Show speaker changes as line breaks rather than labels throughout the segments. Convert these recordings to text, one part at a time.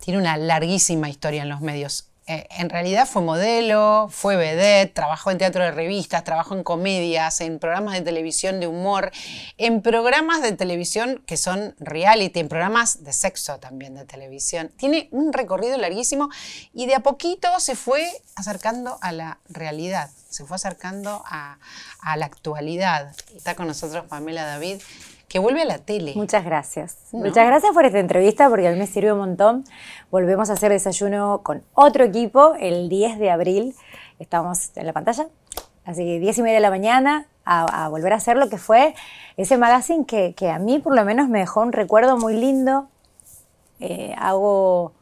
tiene una larguísima historia en los medios. Eh, en realidad fue modelo, fue vedette, trabajó en teatro de revistas, trabajó en comedias, en programas de televisión de humor, en programas de televisión que son reality, en programas de sexo también de televisión. Tiene un recorrido larguísimo y de a poquito se fue acercando a la realidad, se fue acercando a la actualidad. Está con nosotros Pamela David
que vuelve a la tele. Muchas gracias. Muchas gracias por esta entrevista porque a mí me sirvió un montón. Volvemos a hacer desayuno con otro equipo el 10 de abril. Estamos en la pantalla. Así que 10 y media de la mañana a, volver a hacer lo que fue ese magazine que, a mí por lo menos me dejó un recuerdo muy lindo. Eh, hago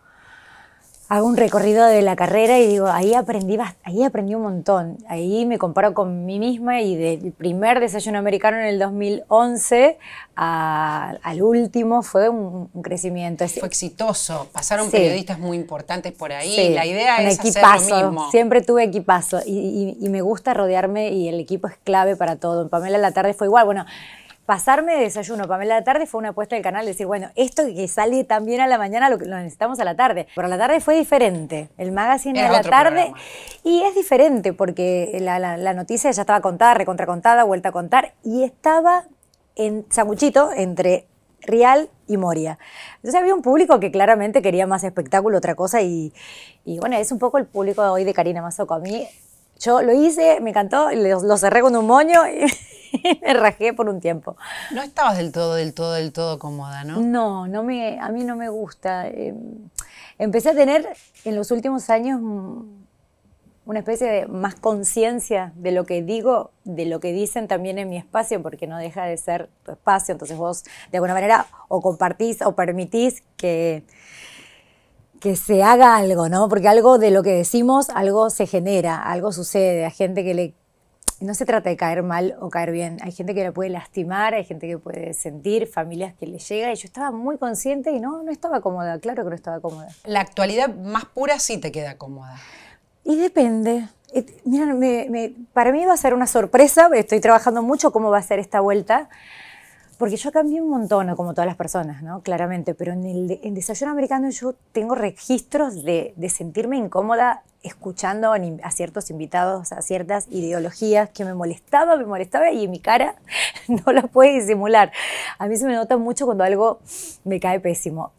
hago un recorrido de la carrera y digo, ahí aprendí, ahí aprendí un montón. Ahí me comparo con mí misma y del primer desayuno americano en el 2011 al último fue un, crecimiento. Fue exitoso, pasaron periodistas
muy importantes por ahí. La idea es equipazo. hacer
Siempre tuve equipazo y, me gusta rodearme y el equipo es clave para todo. En Pamela la tarde fue igual. Bueno, pasarme de desayuno Pamela la tarde fue una apuesta del canal, decir, bueno, esto que sale también a la mañana lo, necesitamos a la tarde. Pero a la tarde fue diferente. El magazine de la tarde y es diferente porque la, noticia ya estaba contada, recontracontada, vuelta a contar y estaba en sanguchito entre Real y Moria. Entonces había un público que claramente quería más espectáculo, otra cosa y, bueno, es un poco el público hoy de Karina Mazoco. A mí yo lo hice, me encantó, lo, cerré con un moño y me rajé por un tiempo. No estabas
del todo, del todo, del todo cómoda, ¿no?
No, no me, a mí no me gusta. Em, empecé a tener en los últimos años mm, una especie de más conciencia de lo que digo, de lo que dicen también en mi espacio, porque no deja de ser tu espacio, entonces vos de alguna manera o compartís o permitís que, que se haga algo, ¿no? Porque algo de lo que decimos, algo se genera, algo sucede, a gente que le no se trata de caer mal o caer bien. Hay gente que la puede lastimar, hay gente que puede sentir, familias que le llega. Y yo estaba muy consciente y no, no estaba cómoda, claro que no estaba cómoda. La actualidad más pura sí te queda cómoda. Y depende. para mí va a ser una sorpresa, estoy trabajando mucho cómo va a ser esta vuelta. Porque yo cambié un montón, como todas las personas, ¿no? Claramente, pero en el desayuno americano yo tengo registros de, sentirme incómoda escuchando a ciertos invitados, a ciertas ideologías que me molestaba, me molestaba y en mi cara no las puede disimular. A mí se me nota mucho cuando algo me cae pésimo.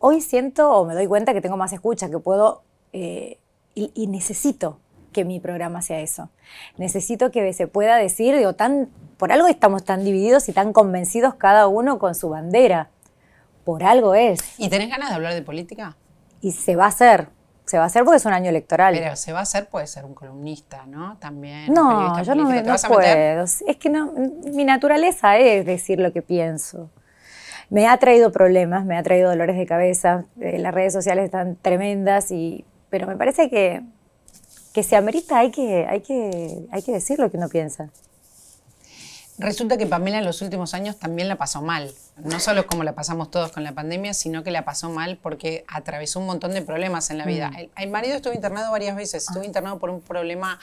Hoy siento o me doy cuenta que tengo más escucha, que puedo eh, y necesito que mi programa sea eso. Necesito que se pueda decir, digo, tan, por algo estamos tan divididos y tan convencidos cada uno con su bandera. Por algo es. ¿Y tenés ganas de
hablar de política?
Y se va a hacer. Se va a hacer porque es un año electoral. Pero se
va a hacer, puede ser un columnista, ¿no? También. No, yo no, me, puedo.
Es que no, mi naturaleza es decir lo que pienso me ha traído problemas, me ha traído dolores de cabeza, eh, las redes sociales están tremendas, y, pero me parece que que se amerita, hay que, hay, que, hay que decir lo que uno piensa.
Resulta que Pamela en los últimos años también la pasó mal. No solo como la pasamos todos con la pandemia, sino que la pasó mal porque atravesó un montón de problemas en la vida. Mm. El, marido estuvo internado varias veces, estuvo internado por un problema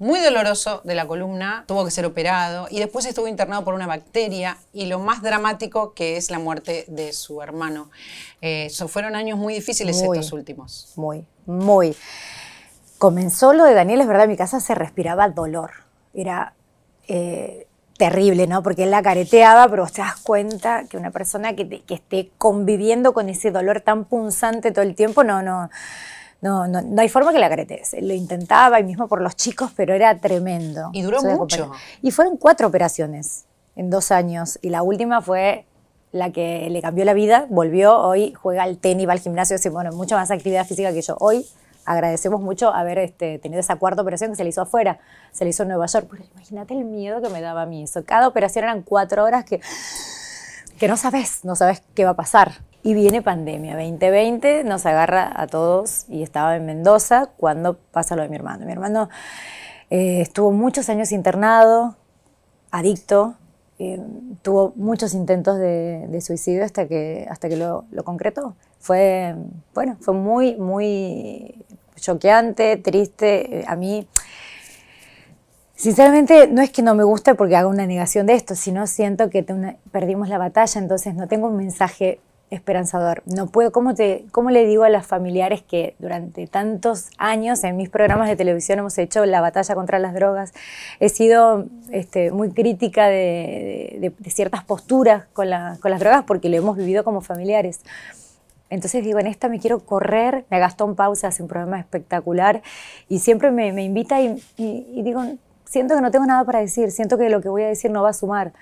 muy doloroso de la columna, tuvo que ser operado y después estuvo internado por una bacteria y lo más dramático que es la muerte de su hermano. Eh, fueron años muy difíciles estos
últimos. Muy, muy comenzó lo de Daniel, es verdad, en mi casa se respiraba dolor. Era eh, terrible, ¿no? Porque él la careteaba, pero te das cuenta que una persona que, esté conviviendo con ese dolor tan punzante todo el tiempo, no, no. No, no, hay forma que la caretees. lo intentaba, y mismo por los chicos, pero era tremendo. Y duró mucho. Y fueron cuatro operaciones en dos años. Y la última fue la que le cambió la vida. Volvió hoy, juega al tenis, va al gimnasio, hace bueno, mucho más actividad física que yo hoy agradecemos mucho haber este, tenido esa cuarta operación que se le hizo afuera, se le hizo en Nueva York. Pero imagínate el miedo que me daba a mí eso. Cada operación eran cuatro horas que, que no sabes, no sabes qué va a pasar. Y viene pandemia, 2020 nos agarra a todos y estaba en Mendoza cuando pasa lo de mi hermano. Mi hermano eh, estuvo muchos años internado, adicto, eh, tuvo muchos intentos de, suicidio hasta que, hasta que lo, lo concretó. Fue, bueno, fue muy, muy, choqueante, triste. Eh, a mí, sinceramente, no es que no me guste porque haga una negación de esto, sino siento que perdimos la batalla, entonces no tengo un mensaje esperanzador. No puedo, ¿cómo, te, le digo a las familiares que durante tantos años en mis programas de televisión hemos hecho la batalla contra las drogas? He sido este, muy crítica de, ciertas posturas con, con las drogas porque lo hemos vivido como familiares. Entonces digo, en esta me quiero correr, me gastó un Pausa hace un programa espectacular y siempre me, invita y, digo, siento que no tengo nada para decir, siento que lo que voy a decir no va a sumar.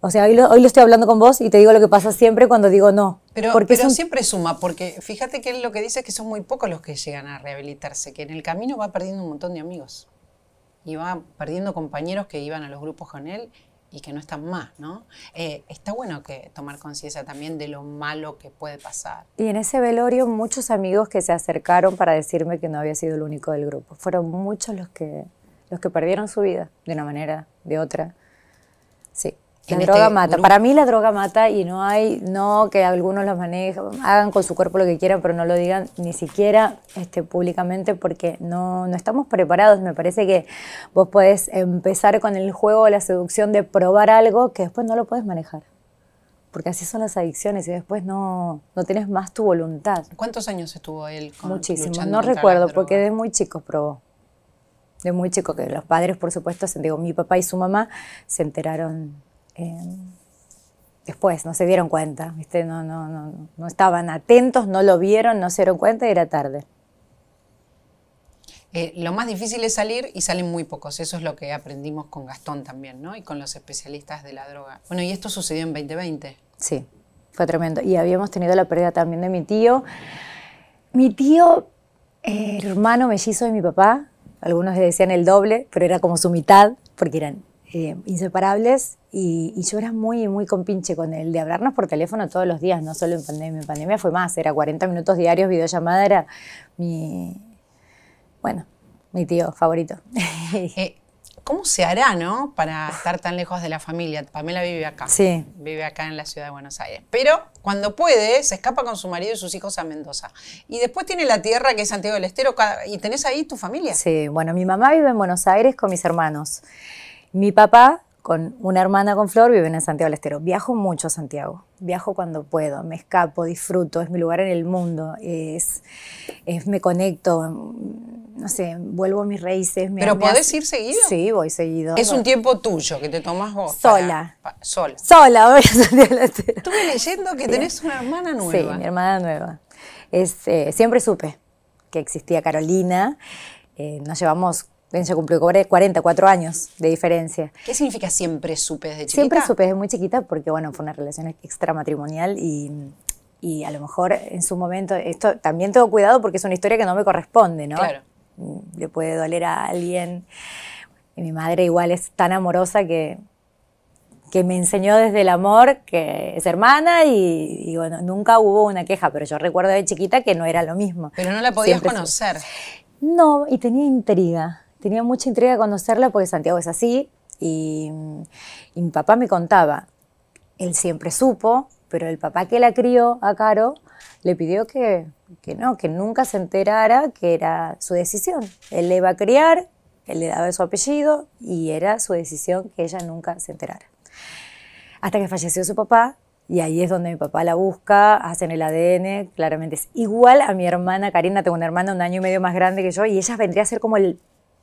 O sea, hoy lo, estoy hablando con vos y te digo lo que pasa siempre cuando digo no.
Pero, porque siempre
suma, porque fíjate
que él lo que dice es que son muy pocos los que llegan a rehabilitarse, que en el camino va perdiendo un montón de amigos y va perdiendo compañeros que iban a los grupos con él y que no están más, ¿no? Eh, está bueno que tomar conciencia también de lo malo que puede pasar.
Y en ese velorio muchos amigos que se acercaron para decirme que no había sido el único del grupo. Fueron muchos los que, los que perdieron su vida, de una manera, de otra. Sí. La este, droga mata. Para mí la droga mata y no hay, no que algunos la manejen, hagan con su cuerpo lo que quieran, pero no lo digan ni siquiera este, públicamente porque no, no estamos preparados. Me parece que vos podés empezar con el juego, la seducción de probar algo que después no lo puedes manejar. Porque así son las adicciones y después no, no tenés más tu voluntad.
¿Cuántos años estuvo él? Con, Muchísimo, no recuerdo,
porque de muy chico probó de muy chico, que los padres, por supuesto, se, digo, mi papá y su mamá se enteraron después no se dieron cuenta, ¿viste? No, no, no, estaban atentos, no lo vieron, no se dieron cuenta y era tarde.
Eh, lo más difícil es salir y salen muy pocos. Eso es lo que aprendimos con Gastón también, ¿no? Y con los especialistas de la droga. Bueno, y esto
sucedió en 2020. Sí, fue tremendo. Y habíamos tenido la pérdida también de mi tío. Mi tío, eh, el hermano mellizo de mi papá, algunos le decían el doble, pero era como su mitad, porque eran eh, inseparables y, yo era muy, muy compinche con él, de hablarnos por teléfono todos los días, no solo en pandemia. En pandemia fue más, era 40 minutos diarios, videollamada, era mi, bueno, mi tío favorito.
Eh, ¿Cómo se hará, no? Para estar tan lejos de la familia. Pamela vive acá. Sí. Vive acá en la ciudad de Buenos Aires. Pero cuando puede, se escapa con su marido y sus hijos a Mendoza. Y después tiene la tierra que es Santiago del Estero. ¿Y tenés ahí tu familia?
Sí, bueno, mi mamá vive en Buenos Aires con mis hermanos. Mi papá, con una hermana con Flor, vive en Santiago del Estero. Viajo mucho a Santiago, viajo cuando puedo, me escapo, disfruto, es mi lugar en el mundo, es, es me conecto, mm, no sé, vuelvo a mis raíces. ¿Pero podés ir seguido? Sí, voy seguido. Es un tiempo
tuyo que te tomas vos. Sola. sola.
Sola, voy a Santiago Estuve
leyendo que tenés una
hermana nueva. Sí, mi hermana nueva. Es, eh, siempre supe que existía Carolina, eh, nos llevamos Bien, ya cumplió 44 años de diferencia.
¿Qué significa siempre supe desde chiquita? Siempre supe
desde muy chiquita porque, bueno, fue una relación extramatrimonial y, y a lo mejor en su momento, esto también tengo cuidado porque es una historia que no me corresponde, ¿no? Claro. Le puede doler a alguien. mi madre igual es tan amorosa que, que me enseñó desde el amor, que es hermana, y, bueno, nunca hubo una queja, pero yo recuerdo de chiquita que no era lo mismo. Pero no la podías conocer. No, y tenía intriga tenía mucha intriga de conocerla porque Santiago es así y, mi papá me contaba, él siempre supo, pero el papá que la crió a Caro le pidió que, que, no, que nunca se enterara que era su decisión. Él le iba a criar, él le daba su apellido y era su decisión que ella nunca se enterara. Hasta que falleció su papá y ahí es donde mi papá la busca, hacen el ADN, claramente es igual a mi hermana Karina, tengo una hermana un año y medio más grande que yo y ella vendría a ser como el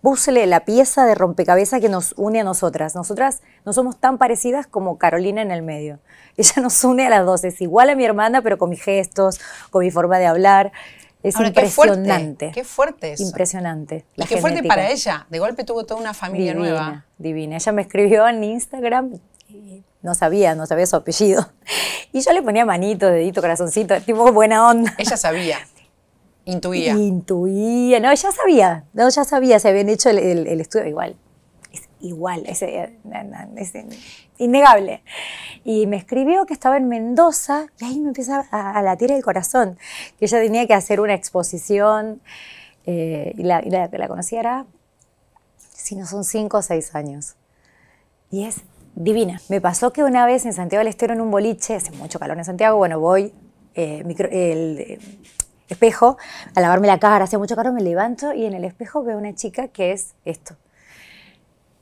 puzzle, la pieza de rompecabezas que nos une a nosotras. Nosotras no somos tan parecidas como Carolina en el medio. Ella nos une a las dos, es igual a mi hermana, pero con mis gestos, con mi forma de hablar. Es impresionante. Qué fuerte, Impresionante. Y qué fuerte para
ella. De golpe tuvo toda una familia nueva.
Divina. Ella me escribió en Instagram. no sabía, no sabía su apellido. Y yo le ponía manito, dedito, corazoncito, tipo buena onda. Ella sabía. Intuía. Intuía. No, ya sabía. No, ya sabía. Se habían hecho el, estudio igual. Es igual. Es, eh, innegable. Y me escribió que estaba en Mendoza y ahí me empieza a, latir el corazón. Que ella tenía que hacer una exposición. Eh, y la, que la conociera. era, si no son cinco o seis años. Y es divina. Me pasó que una vez en Santiago del Estero, en un boliche, hace mucho calor en Santiago, bueno, voy, eh, el, espejo a lavarme la cara, hacía mucho caro me levanto y en el espejo veo una chica que es esto.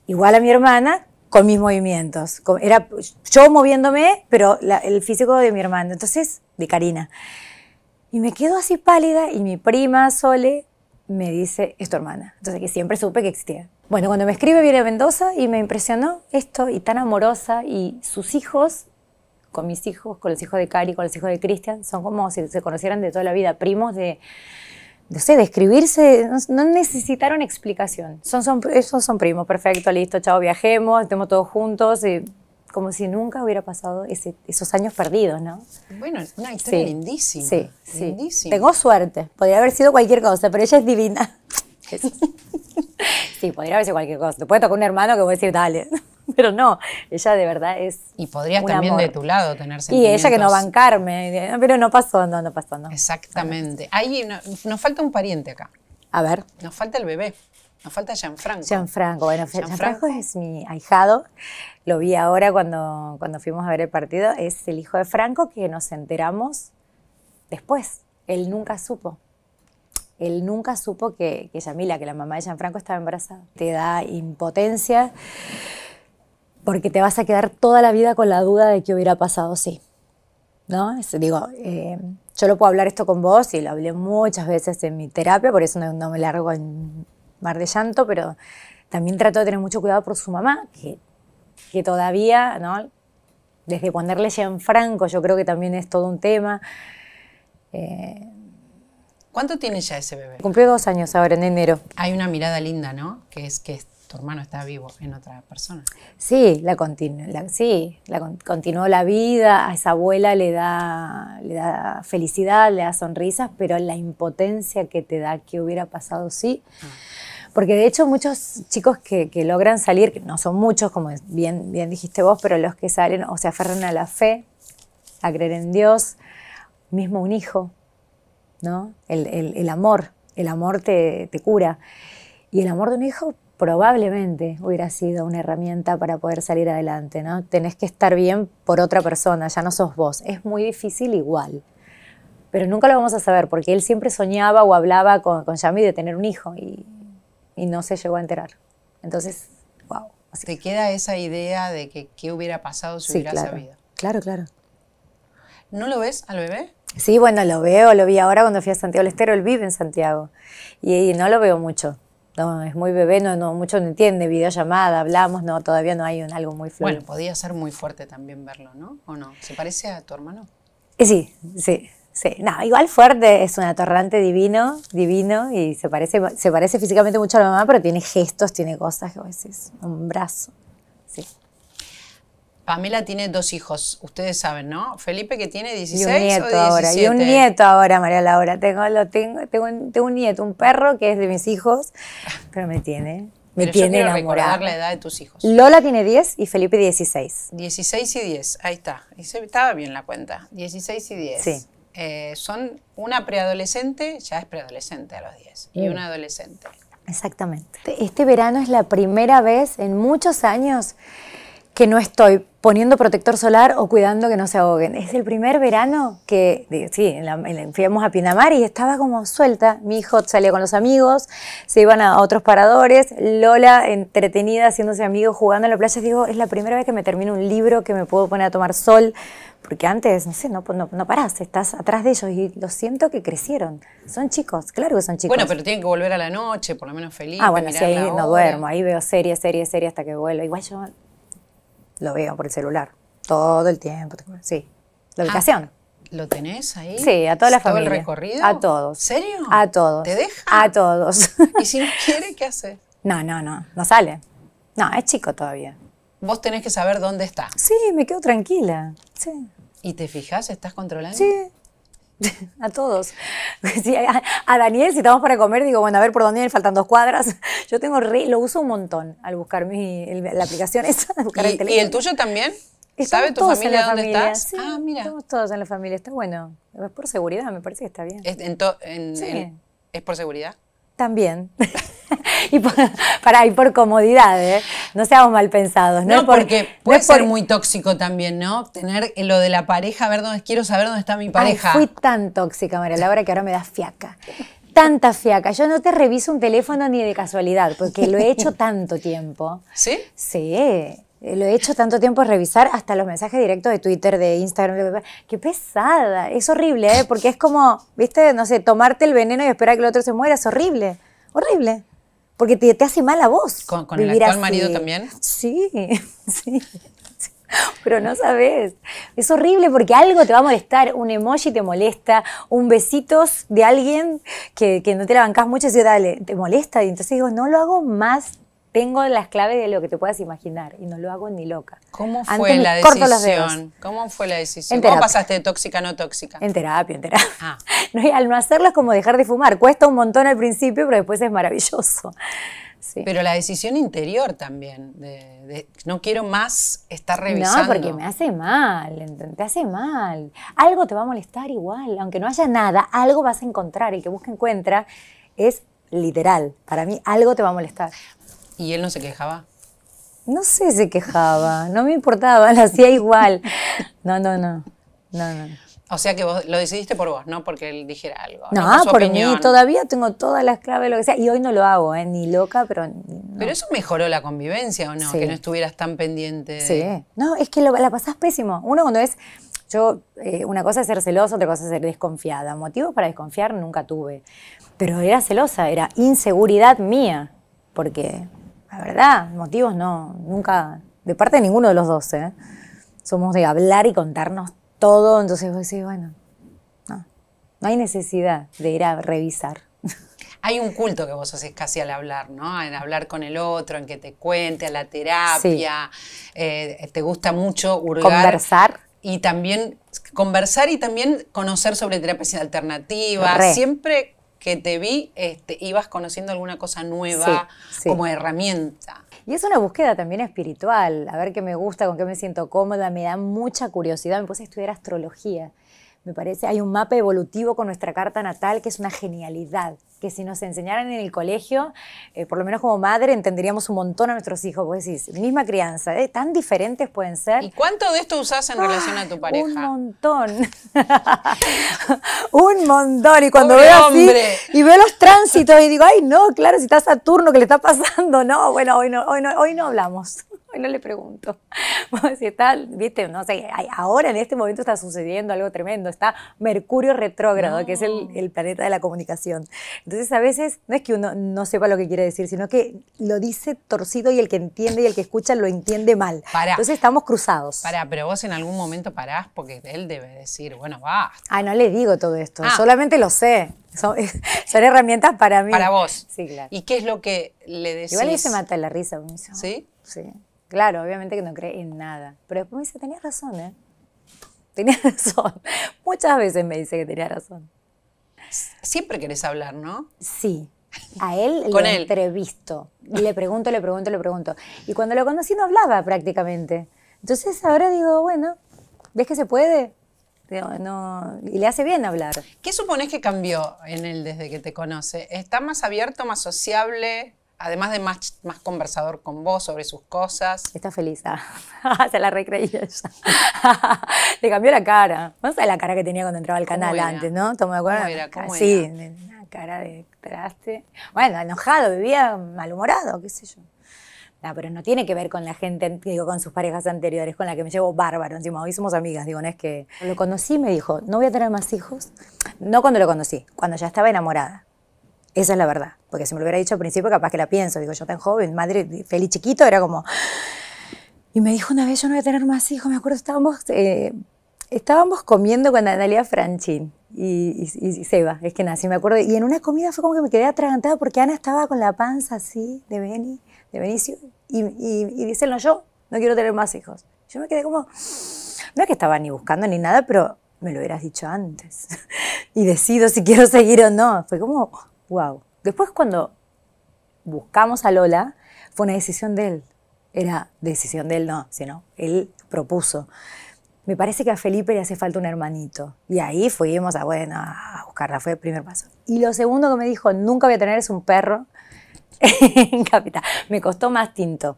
Igual a mi hermana, con mis movimientos. era yo moviéndome, pero el físico de mi hermana, entonces, de Karina. Y me quedo así pálida y mi prima Sole me dice, es tu hermana. Entonces, que siempre supe que existía. Bueno, cuando me escribe viene a Mendoza y me impresionó esto, y tan amorosa, y sus hijos con mis hijos, con los hijos de Cari, con los hijos de Cristian, son como si se conocieran de toda la vida, primos de, no sé, describirse, de no, no, necesitaron explicación. Son, son, esos son primos, perfecto, listo, chao, viajemos, estemos todos juntos, y como si nunca hubiera pasado esos años perdidos, ¿no?
Bueno, es una historia lindísima. Sí, lindísima. sí. Tengo
suerte, podría haber sido cualquier cosa, pero ella es divina. sí, podría haber sido cualquier cosa. Te puede tocar un hermano que voy a decir, dale. pero no, ella de verdad es. Y podrías también de tu lado tener sentimientos. Y ella que no bancarme, ah, pero no pasó, no, no pasó, no. Exactamente.
Ahí nos falta un pariente acá. A ver. Nos falta el bebé. Nos falta Gianfranco.
Gianfranco, bueno, Gianfranco, es mi ahijado. Lo vi ahora cuando, cuando fuimos a ver el partido. Es el hijo de Franco que nos enteramos después. Él nunca supo él nunca supo que, que Yamila, que la mamá de Gianfranco estaba embarazada. Te da impotencia, porque te vas a quedar toda la vida con la duda de qué hubiera pasado sí. ¿No? digo, eh, yo lo puedo hablar esto con vos y lo hablé muchas veces en mi terapia, por eso no, me largo en mar de llanto, pero también trato de tener mucho cuidado por su mamá, que, que todavía, ¿no? Desde ponerle en Franco, yo creo que también es todo un tema. Eh,
¿Cuánto tiene ya ese bebé?
Cumplió dos años ahora, en enero. Hay una mirada linda, ¿no? Que es que
tu hermano está vivo en otra persona.
Sí, la, la, sí, la continuó la vida, a esa abuela le da, da felicidad, le da sonrisas, pero la impotencia que te da que hubiera pasado sí. Ah. Porque de hecho muchos chicos que, logran salir, que no son muchos, como bien, bien dijiste vos, pero los que salen o se aferran a la fe, a creer en Dios, mismo un hijo, ¿no? El, amor, el amor te, cura. Y el amor de un hijo probablemente hubiera sido una herramienta para poder salir adelante, ¿no? Tenés que estar bien por otra persona, ya no sos vos. Es muy difícil igual. Pero nunca lo vamos a saber porque él siempre soñaba o hablaba con, Yami de tener un hijo y, no se llegó a enterar. Entonces, wow.
¿Te queda esa idea de que qué hubiera pasado si sí, hubiera claro. sabido?
Claro, claro. ¿No lo ves al bebé? Sí, bueno, lo veo, lo vi ahora cuando fui a Santiago del Estero, él vive en Santiago y no lo veo mucho no, es muy bebé, no, mucho no entiende, videollamada, hablamos, no, todavía no hay un, algo muy fuerte. Bueno,
podía ser muy fuerte también verlo, ¿no? ¿O no? ¿Se parece a tu hermano?
Eh, sí, sí, sí. No, igual fuerte, es un atorrante divino, divino, y se parece, se parece físicamente mucho a la mamá, pero tiene gestos, tiene cosas que un brazo, sí.
Pamela tiene dos hijos, ustedes saben, ¿no? Felipe que tiene 16 y un nieto o 17. ahora. Y un
nieto ahora, María Laura. Tengo, lo, tengo, un, nieto, un perro que es de mis hijos, pero me tiene me tiene yo recordar la edad de tus hijos. Lola tiene 10 y Felipe 16. 16 y 10, ahí
está. Estaba bien la cuenta. 16 y 10. Sí. Eh, son una preadolescente, ya es preadolescente a los 10, y mm. una adolescente.
Exactamente. Este, este verano es la primera vez en muchos años que no estoy poniendo protector solar o cuidando que no se ahoguen. Es el primer verano que, sí, en la, fuimos a Pinamar y estaba como suelta. Mi hijo salía con los amigos, se iban a, otros paradores, Lola entretenida, haciéndose amigos, jugando en la playa. Digo, es la primera vez que me termino un libro, que me puedo poner a tomar sol, porque antes, no sé, no, no, parás, estás atrás de ellos y lo siento que crecieron. Son chicos, claro que son chicos. Bueno, pero
tienen que volver a la noche, por lo menos feliz. Ah, bueno, si ahí no duermo, ahí
veo serie, serie, serie hasta que vuelvo. Igual yo lo veo por el celular. Todo el tiempo. Sí. La ah, ubicación. ¿Lo tenés ahí? Sí, a toda la familia. ¿Todo el recorrido? A todos. ¿Serio? A todos. ¿Te deja? A todos.
¿Y si no quiere, qué hace?
No, no, no, no sale. No, es chico todavía.
Vos tenés que saber dónde está. Sí,
me quedo tranquila. Sí. ¿Y te fijas? ¿Estás controlando? Sí, a todos. a, Daniel, si estamos para comer, digo, bueno, a ver por viene faltan dos cuadras. Yo tengo re, lo uso un montón al buscar mi, la aplicación esa. Buscar ¿Y, el ¿Y el tuyo también? ¿Sabe tu familia, dónde estás? ah, mira. Estamos todos en la familia, está bueno. Es por seguridad, me parece que está bien. ¿es por seguridad? También. y por, para ir por comodidad, ¿eh? no seamos mal pensados. No, porque
puede ser muy tóxico también, ¿no? Tener lo de la pareja, a ver dónde quiero saber dónde está mi pareja. Ay, fui
tan tóxica, María Laura, que ahora me da fiaca. Tanta fiaca. Yo no te reviso un teléfono ni de casualidad, porque lo he hecho tanto tiempo. ¿Sí? Sí lo he hecho tanto tiempo revisar hasta los mensajes directos de Twitter, de Instagram. Qué pesada, es horrible, ¿eh? porque es como, viste, no sé, tomarte el veneno y esperar que el otro se muera, es horrible, horrible porque te, hace mal a vos. ¿Con, el actual marido también? Sí, sí. Pero no sabes. Es horrible porque algo te va a molestar. Un emoji te molesta, un besitos de alguien que, no te la bancás mucho, y dale, te molesta. Y entonces digo, no lo hago más tengo las claves de lo que te puedas imaginar y no lo hago ni loca. ¿Cómo fue la decisión?
¿Cómo fue la decisión? ¿Cómo pasaste de tóxica a no tóxica? En terapia, en terapia. Ah.
al no hacerlo es como dejar de fumar. Cuesta un montón al principio, pero después es maravilloso. Pero la decisión
interior también, de, no quiero más estar revisando. No, porque me
hace mal, te hace mal. Algo te va a molestar igual, aunque no haya nada, algo vas a encontrar. El que busca encuentra es literal. Para mí algo te va a molestar. ¿Y él
no se quejaba?
No sé, se quejaba, no me importaba, lo hacía igual. No, no, no, no, no.
O sea que vos lo decidiste por vos, no porque él dijera algo. No, por, mí,
todavía tengo todas las claves, lo que sea, y hoy no lo hago, ¿eh? ni loca, pero...
Pero eso mejoró la convivencia, ¿o no? Que no estuvieras tan pendiente. Sí,
no, es que la pasás pésimo. Uno cuando es, yo, eh, una cosa es ser celosa, otra cosa es ser desconfiada. Motivos para desconfiar nunca tuve, pero era celosa, era inseguridad mía, porque la verdad, motivos no, nunca, de parte de ninguno de los dos, ¿eh? Somos de hablar y contarnos todo, entonces vos decís, bueno, no, hay necesidad de ir a revisar.
Hay un culto que vos haces casi al hablar, ¿no? En hablar con el otro, en que te cuente, a la terapia. Eh, eh, te gusta mucho Conversar. Y también conversar y también conocer sobre terapias alternativas. Siempre que te vi, este, ibas conociendo alguna cosa nueva como
herramienta. Y es una búsqueda también espiritual, a ver qué me gusta, con qué me siento cómoda, me da mucha curiosidad, me puse a estudiar astrología. Me parece, hay un mapa evolutivo con nuestra carta natal que es una genialidad, que si nos enseñaran en el colegio, eh, por lo menos como madre, entenderíamos un montón a nuestros hijos. Vos decís, misma crianza, ¿eh? tan diferentes pueden ser. ¿Y
cuánto de esto usás en relación
a tu ah, pareja? Un montón. un montón. Y cuando veo así, y veo los tránsitos y digo, ay, no, claro, si está Saturno, ¿qué le está pasando? No, bueno, hoy no, hoy no, hoy no hablamos no le pregunto. está, viste, no sé, ahora en este momento está sucediendo algo tremendo. Está Mercurio retrógrado, que es el, el, planeta de la comunicación. Entonces, a veces no es que uno no sepa lo que quiere decir, sino que lo dice torcido y el que entiende y el que escucha lo entiende mal. Entonces, estamos cruzados. para
pero vos en algún momento parás porque él debe decir, bueno, va.
Ah, no le digo todo esto, ah. solamente lo sé. Son, herramientas para mí. Para vos. Sí, claro. ¿Y qué es lo que le decís? Igual ahí se mata la risa. ¿Sí? Sí. Claro, obviamente que no cree en nada. Pero después me dice, tenías razón, ¿eh? Tenías razón. Muchas veces me dice que tenía razón.
Siempre querés hablar, ¿no?
Sí. A él le entrevisto. le pregunto, le pregunto, le pregunto. Y cuando lo conocí no hablaba prácticamente. Entonces ahora digo, bueno, ¿ves que se puede? y le hace bien hablar.
¿Qué supones que cambió en él desde que te conoce? ¿Está más abierto, más sociable? además de más, más conversador con vos sobre sus cosas. Está feliz, ah.
se la recreí ella. Le cambió la cara. No sé la cara que tenía cuando entraba al canal antes, ¿no? ¿Toma de acuerdo? sí, una cara de traste. Bueno, enojado, vivía malhumorado, qué sé yo. pero no tiene que ver con la gente, digo, con sus parejas anteriores, con la que me llevo bárbaro. Encima, hoy somos amigas, digo, no es que. Lo conocí, me dijo, no voy a tener más hijos. No cuando lo conocí, cuando ya estaba enamorada. Esa es la verdad. Porque si me lo hubiera dicho al principio, capaz que la pienso. Digo, yo tan joven, madre, feliz chiquito, era como... Y me dijo una vez, yo no voy a tener más hijos. Me acuerdo, estábamos, eh, estábamos comiendo con Analia Franchin y, Seba, es que nací, me acuerdo. Y en una comida fue como que me quedé atragantada porque Ana estaba con la panza así, de de Benicio. Y, y, dice, no, yo no quiero tener más hijos. Yo me quedé como... No es que estaba ni buscando ni nada, pero me lo hubieras dicho antes. y decido si quiero seguir o no. Fue como, wow. Después cuando buscamos a Lola, fue una decisión de él. Era decisión de él, no, sino él propuso. Me parece que a Felipe le hace falta un hermanito. Y ahí fuimos a, bueno, a buscarla, fue el primer paso. Y lo segundo que me dijo, nunca voy a tener es un perro en Capital. Me costó más Tinto.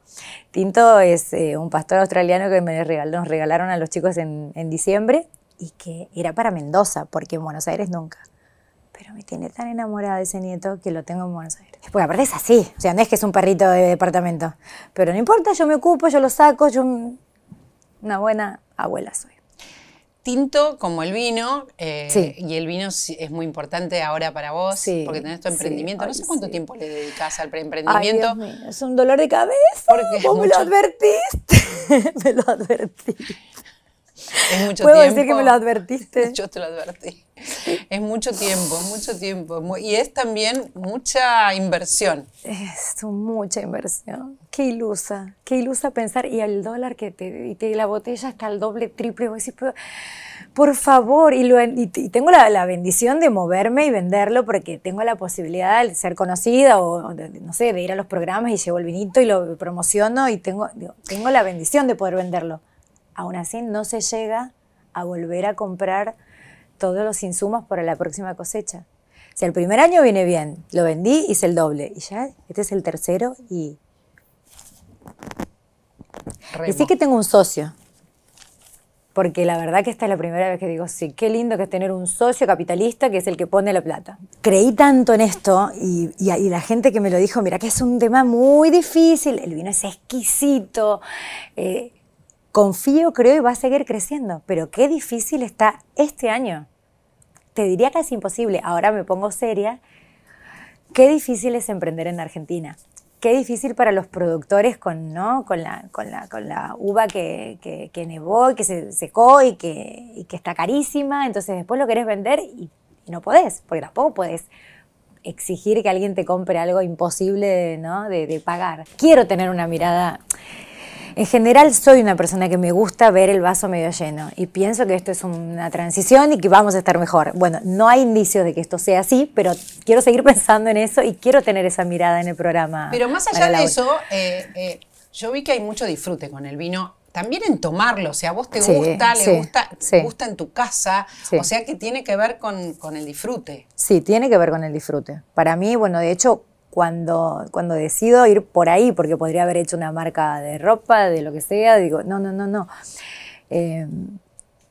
Tinto es eh, un pastor australiano que me regaló, nos regalaron a los chicos en, en diciembre y que era para Mendoza, porque en Buenos Aires nunca pero me tiene tan enamorada de ese nieto que lo tengo en Buenos Aires. Porque aparte es así, o sea, no es que es un perrito de departamento, pero no importa, yo me ocupo, yo lo saco, yo una buena abuela soy.
Tinto como el vino, eh, y el vino es muy importante ahora para vos, porque tenés tu emprendimiento. no sé cuánto tiempo le dedicás al preemprendimiento. es un dolor de cabeza, ¿Cómo me lo advertiste, me lo advertí. Es mucho ¿Puedo decir que me lo advertiste? Yo te lo advertí. es mucho tiempo, mucho tiempo. Y es también mucha inversión.
Es mucha inversión. Qué ilusa, qué ilusa pensar. Y el dólar que te, y la botella está al doble, triple. por favor. Y, tengo la, bendición de moverme y venderlo porque tengo la posibilidad de ser conocida o, de, no sé, de ir a los programas y llevo el vinito y lo promociono y tengo, tengo la bendición de poder venderlo. Aún así, no se llega a volver a comprar todos los insumos para la próxima cosecha. O sea, el primer año viene bien, lo vendí, hice el doble, y ya este es el tercero y... Y sí que tengo un socio, porque la verdad que esta es la primera vez que digo, sí, qué lindo que es tener un socio capitalista que es el que pone la plata. Creí tanto en esto y, y, la gente que me lo dijo, mira que es un tema muy difícil, el vino es exquisito, eh, confío, creo y va a seguir creciendo. Pero qué difícil está este año. Te diría que es imposible, ahora me pongo seria. Qué difícil es emprender en Argentina. Qué difícil para los productores con, ¿no? con, la, con, la, uva que, nevó y que se secó y que, está carísima. Entonces después lo querés vender y, no podés, porque tampoco podés exigir que alguien te compre algo imposible ¿no? de pagar. Quiero tener una mirada en general soy una persona que me gusta ver el vaso medio lleno y pienso que esto es una transición y que vamos a estar mejor. Bueno, no hay indicios de que esto sea así, pero quiero seguir pensando en eso y quiero tener esa mirada en el programa. Pero más allá de eso,
eh, eh, yo vi que hay mucho disfrute con el vino también en tomarlo, o sea, a vos te gusta, le
gusta, gusta
en tu casa, o sea que tiene que ver con, el disfrute.
Sí, tiene que ver con el disfrute. Para mí, bueno, de hecho, cuando, cuando decido ir por ahí, porque podría haber hecho una marca de ropa, de lo que sea, digo, no, no, no, no. Em,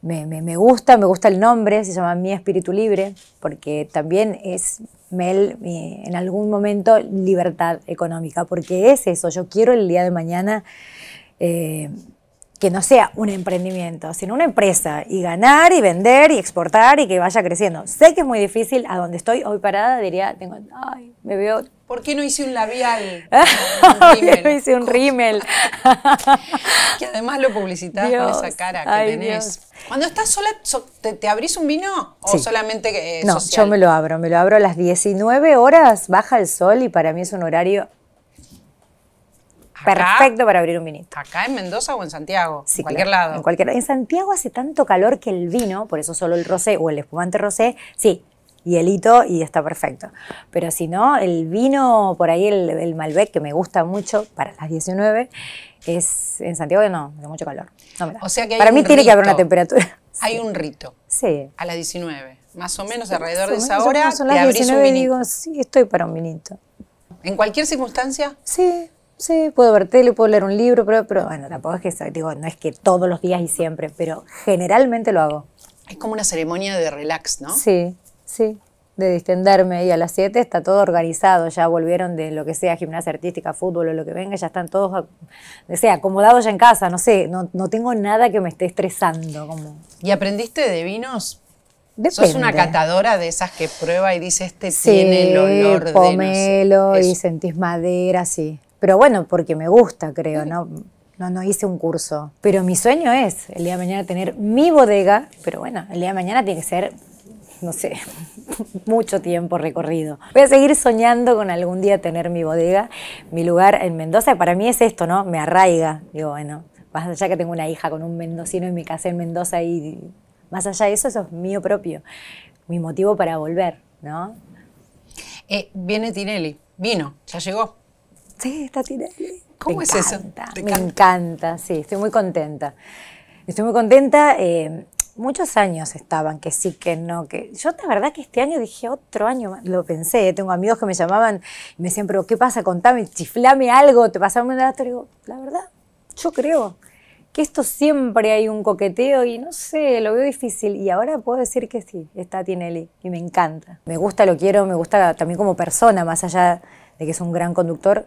me, gusta, me gusta el nombre, se llama Mi Espíritu Libre, porque también es Mel, en algún momento, libertad económica, porque es eso, yo quiero el día de mañana eh, que no sea un emprendimiento, sino una empresa y ganar y vender y exportar y que vaya creciendo. Sé que es muy difícil, a donde estoy hoy parada diría, tengo, ay, me veo...
¿Por qué no hice un labial?
qué no hice un rímel. que además lo publicitas con esa cara que Dios.
Cuando estás sola, te, abrís un vino o solamente eh, No, yo me
lo abro, me lo abro a las 19 horas, baja el sol y para mí es un horario perfecto
para abrir un vinito. ¿Acá en Mendoza o en Santiago? Sí, en cualquier lado. En, cualquier, en
Santiago hace tanto calor que el vino, por eso solo el rosé o el espumante rosé, sí, hielito y está perfecto. Pero si no, el vino, por ahí el, Malbec, que me gusta mucho para las 19, es en Santiago no, hace mucho calor. O sea que hay para mí tiene que haber una temperatura.
Hay un rito. Sí. A las 19, más o menos alrededor de esa hora, son las un Y digo,
sí, estoy para un vinito.
¿En cualquier circunstancia?
Sí, Sí, puedo ver tele, puedo leer un libro, pero, bueno, tampoco es que digo, no es que todos los días y siempre, pero generalmente lo hago.
Es como una ceremonia de relax, ¿no? Sí,
sí, de distenderme. Y a las 7 está todo organizado, ya volvieron de lo que sea, gimnasia artística, fútbol o lo que venga, ya están todos, o sea, acomodados ya en casa, no sé, no, no tengo nada que me esté estresando. Como...
¿Y aprendiste de vinos? Depende. Sos una catadora de esas que prueba y dice este tiene el olor de
no y sentís madera, sí. Pero bueno, porque me gusta, creo, ¿no? No, no hice un curso. Pero mi sueño es el día de mañana tener mi bodega, pero bueno, el día de mañana tiene que ser, no sé, mucho tiempo recorrido. Voy a seguir soñando con algún día tener mi bodega, mi lugar en Mendoza. Para mí es esto, ¿no? Me arraiga. Digo, bueno, más allá que tengo una hija con un mendocino y mi casa en Mendoza y más allá de eso, eso es mío propio. Mi motivo para volver, ¿no? Eh, viene Tinelli, vino, ya llegó. Está Tinelli. ¿Cómo me es encanta, eso? Me encanta, sí, estoy muy contenta. Estoy muy contenta. Eh, muchos años estaban que sí, que no, que yo la verdad que este año dije otro año, lo pensé, tengo amigos que me llamaban y me decían, pero ¿qué pasa? Contame, chiflame algo, te pasamos un dato. Y digo, la verdad, yo creo que esto siempre hay un coqueteo y no sé, lo veo difícil. Y ahora puedo decir que sí, está Tinelli y me encanta. Me gusta, lo quiero, me gusta también como persona, más allá de de que es un gran conductor.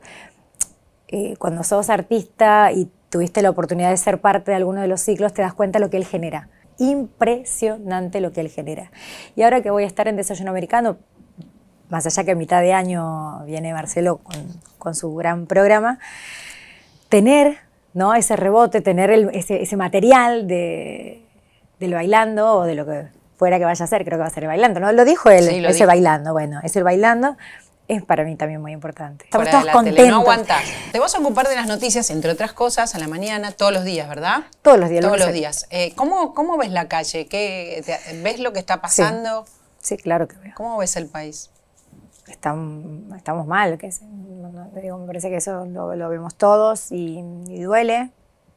Eh, cuando sos artista y tuviste la oportunidad de ser parte de alguno de los ciclos, te das cuenta de lo que él genera. Impresionante lo que él genera. Y ahora que voy a estar en Desayuno Americano, más allá que a mitad de año viene Marcelo con, con su gran programa, tener ¿no? ese rebote, tener ese, ese, material de, del bailando o de lo que fuera que vaya a ser, creo que va a ser el bailando, ¿no? Lo dijo él, ese bailando, bueno, es el bailando es para mí también muy importante. Estamos no aguantas.
Te vas a ocupar de las noticias, entre otras cosas, a la mañana, todos los días, ¿verdad? Todos los días. Todos los, días. Eh, ¿cómo, ves la calle? ¿Qué, ¿Ves lo que está pasando?
Sí. claro que veo. ¿Cómo ves el país? estamos mal, que me parece que eso lo, vemos todos y, duele,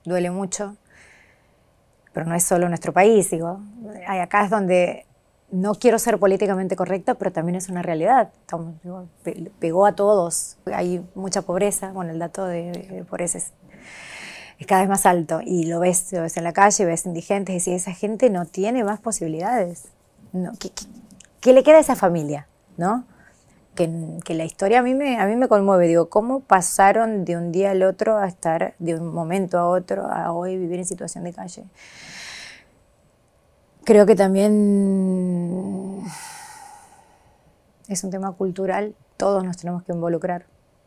duele mucho, pero no es solo nuestro país, digo, acá es donde no quiero ser políticamente correcta, pero también es una realidad. pegó a todos. Hay mucha pobreza. Bueno, el dato de, pobreza es, cada vez más alto. Y lo ves, en la calle, ves indigentes. Y decir esa gente no tiene más posibilidades, no, ¿qué, le queda a esa familia? ¿No? Que, que, la historia a mí, me, a mí me conmueve. Digo, ¿cómo pasaron de un día al otro a estar de un momento a otro a hoy vivir en situación de calle? Creo que también es un tema cultural, todos nos tenemos que involucrar,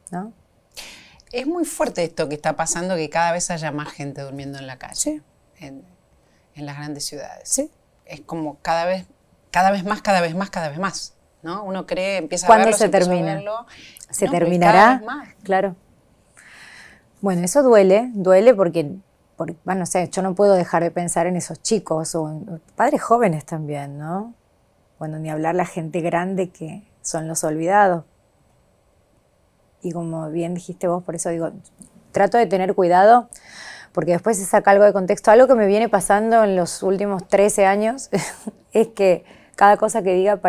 ¿no?
Es muy fuerte esto que está pasando, que cada vez haya más gente durmiendo en la calle, en, las grandes ciudades. Sí. Es como cada vez, cada vez más, cada vez más, cada vez más, ¿no? Uno cree, empieza a verlo, se termina?
¿Se terminará? más. Claro. Bueno, eso duele, duele porque yo no puedo dejar de pensar en esos chicos o en padres jóvenes también, ¿no? Bueno, ni hablar la gente grande que son los olvidados. Y como bien dijiste vos, por eso digo, trato de tener cuidado, porque después se saca algo de contexto. Algo que me viene pasando en los últimos 13 años es que cada cosa que, diga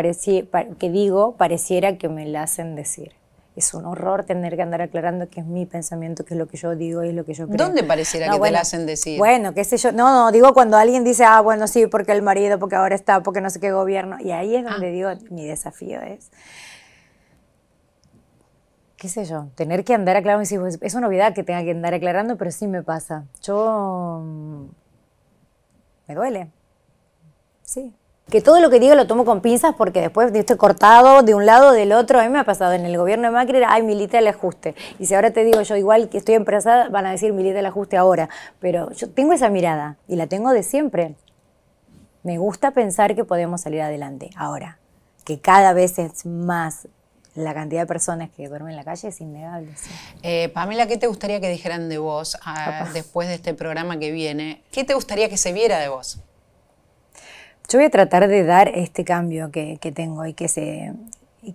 que digo pareciera que me la hacen decir es un horror tener que andar aclarando que es mi pensamiento, que es lo que yo digo y es lo que yo creo. ¿Dónde pareciera que te la hacen decir? Bueno, qué sé yo. No, no, digo cuando alguien dice, ah, bueno, sí, porque el marido, porque ahora está, porque no sé qué gobierno. Y ahí es ah. donde digo, mi desafío es qué sé yo, tener que andar aclarando, pues, es una novedad que tenga que andar aclarando, pero sí me pasa. Yo... Mm, me duele. Sí, que todo lo que digo lo tomo con pinzas porque después estoy cortado de un lado, del otro. A mí me ha pasado en el gobierno de Macri, era, ay, milita el ajuste. Y si ahora te digo yo igual que estoy empresada, van a decir milita el ajuste ahora. Pero yo tengo esa mirada y la tengo de siempre. Me gusta pensar que podemos salir adelante. Ahora, que cada vez es más la cantidad de personas que duermen en la calle es innegable.
Eh, Pamela, ¿qué te gustaría que dijeran de vos ah, después de este programa que viene? ¿Qué te gustaría que se viera de vos?
yo voy a tratar de dar este cambio que, tengo y que se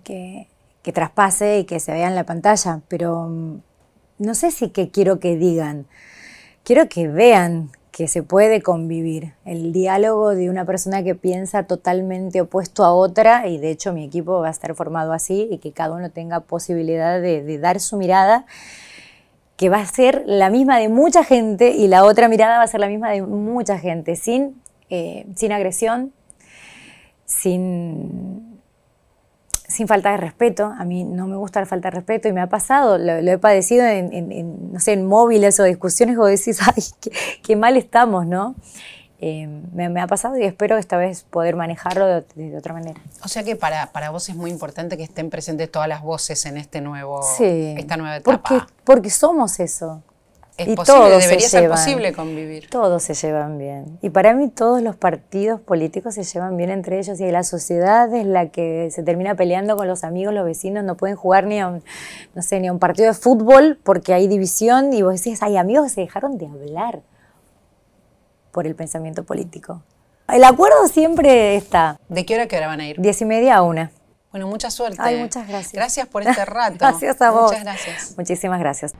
que, traspase y que se vea en la pantalla, pero mm, no sé si que quiero que digan, quiero que vean que se puede convivir el diálogo de una persona que piensa totalmente opuesto a otra y de hecho mi equipo va a estar formado así y que cada uno tenga posibilidad de, de dar su mirada que va a ser la misma de mucha gente y la otra mirada va a ser la misma de mucha gente, sin eh, sin agresión, sin, sin falta de respeto. A mí no me gusta la falta de respeto y me ha pasado, lo, he padecido en, no sé, en móviles o discusiones o decís, ay, qué, mal estamos, ¿no? Eh, me, ha pasado y espero esta vez poder manejarlo de, otra manera.
O sea que para, para, vos es muy importante que estén presentes todas las voces en este nuevo, esta nueva etapa.
Porque, porque somos eso. Es y posible, debería se ser posible convivir. Todos se llevan bien. Y para mí todos los partidos políticos se llevan bien entre ellos y la sociedad es la que se termina peleando con los amigos, los vecinos, no pueden jugar ni a un, no sé, ni a un partido de fútbol porque hay división y vos decís, hay amigos que se dejaron de hablar por el pensamiento político. El acuerdo siempre está. ¿De qué hora que qué van a ir? Diez y media a una.
Bueno, mucha suerte. Ay,
muchas gracias. Gracias por este rato. gracias a vos. Muchas gracias. Muchísimas gracias.